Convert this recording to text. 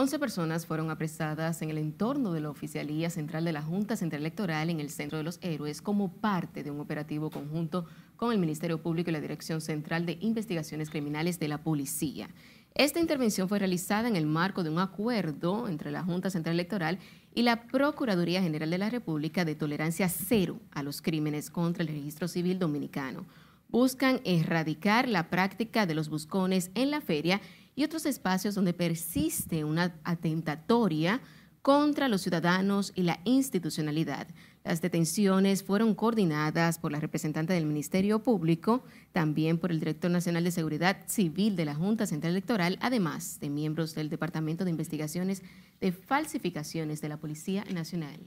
Once personas fueron apresadas en el entorno de la Oficialía Central de la Junta Central Electoral en el Centro de los Héroes como parte de un operativo conjunto con el Ministerio Público y la Dirección Central de Investigaciones Criminales de la Policía. Esta intervención fue realizada en el marco de un acuerdo entre la Junta Central Electoral y la Procuraduría General de la República de tolerancia cero a los crímenes contra el registro civil dominicano buscan erradicar la práctica de los buscones en la feria y otros espacios donde persiste una atentatoria contra los ciudadanos y la institucionalidad. Las detenciones fueron coordinadas por la representante del Ministerio Público, también por el director nacional de Seguridad Civil de la Junta Central Electoral, además de miembros del Departamento de Investigaciones de Falsificaciones de la Policía Nacional.